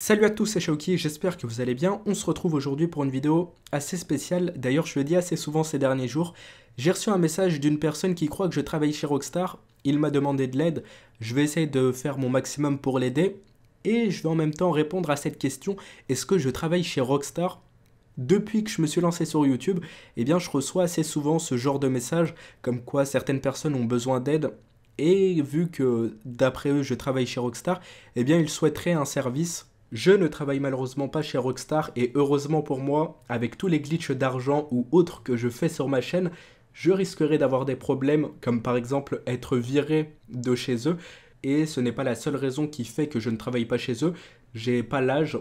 Salut à tous, c'est Shaoki, j'espère que vous allez bien. On se retrouve aujourd'hui pour une vidéo assez spéciale. D'ailleurs, je le dis assez souvent ces derniers jours. J'ai reçu un message d'une personne qui croit que je travaille chez Rockstar. Il m'a demandé de l'aide. Je vais essayer de faire mon maximum pour l'aider. Et je vais en même temps répondre à cette question. Est-ce que je travaille chez Rockstar depuis que je me suis lancé sur YouTube, eh bien je reçois assez souvent ce genre de messages comme quoi certaines personnes ont besoin d'aide et vu que d'après eux je travaille chez Rockstar, eh bien ils souhaiteraient un service je ne travaille malheureusement pas chez Rockstar et heureusement pour moi, avec tous les glitches d'argent ou autres que je fais sur ma chaîne, je risquerais d'avoir des problèmes comme par exemple être viré de chez eux et ce n'est pas la seule raison qui fait que je ne travaille pas chez eux, j'ai pas l'âge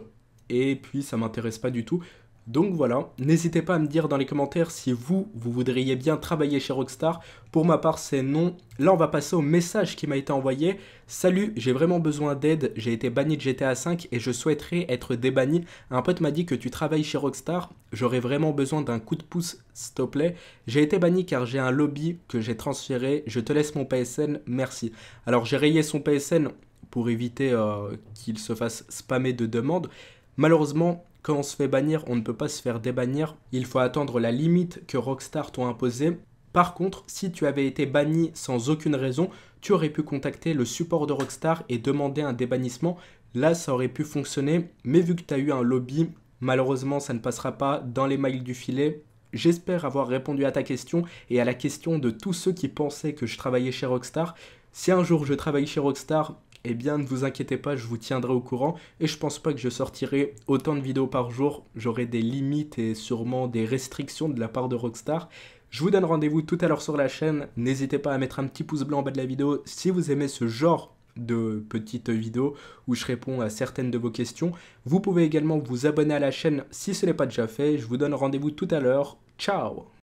et puis ça m'intéresse pas du tout. Donc voilà, n'hésitez pas à me dire dans les commentaires si vous, vous voudriez bien travailler chez Rockstar. Pour ma part, c'est non. Là, on va passer au message qui m'a été envoyé. Salut, j'ai vraiment besoin d'aide, j'ai été banni de GTA V et je souhaiterais être débanni. Un pote m'a dit que tu travailles chez Rockstar, j'aurais vraiment besoin d'un coup de pouce, s'il te plaît. J'ai été banni car j'ai un lobby que j'ai transféré, je te laisse mon PSN, merci. Alors j'ai rayé son PSN pour éviter euh, qu'il se fasse spammer de demandes. Malheureusement, quand on se fait bannir, on ne peut pas se faire débannir. Il faut attendre la limite que Rockstar t'ont imposée. Par contre, si tu avais été banni sans aucune raison, tu aurais pu contacter le support de Rockstar et demander un débannissement. Là, ça aurait pu fonctionner, mais vu que tu as eu un lobby, malheureusement, ça ne passera pas dans les mailles du filet. J'espère avoir répondu à ta question et à la question de tous ceux qui pensaient que je travaillais chez Rockstar. Si un jour je travaille chez Rockstar, eh bien ne vous inquiétez pas, je vous tiendrai au courant et je pense pas que je sortirai autant de vidéos par jour, j'aurai des limites et sûrement des restrictions de la part de Rockstar. Je vous donne rendez-vous tout à l'heure sur la chaîne, n'hésitez pas à mettre un petit pouce blanc en bas de la vidéo si vous aimez ce genre de petites vidéos où je réponds à certaines de vos questions. Vous pouvez également vous abonner à la chaîne si ce n'est pas déjà fait, je vous donne rendez-vous tout à l'heure, ciao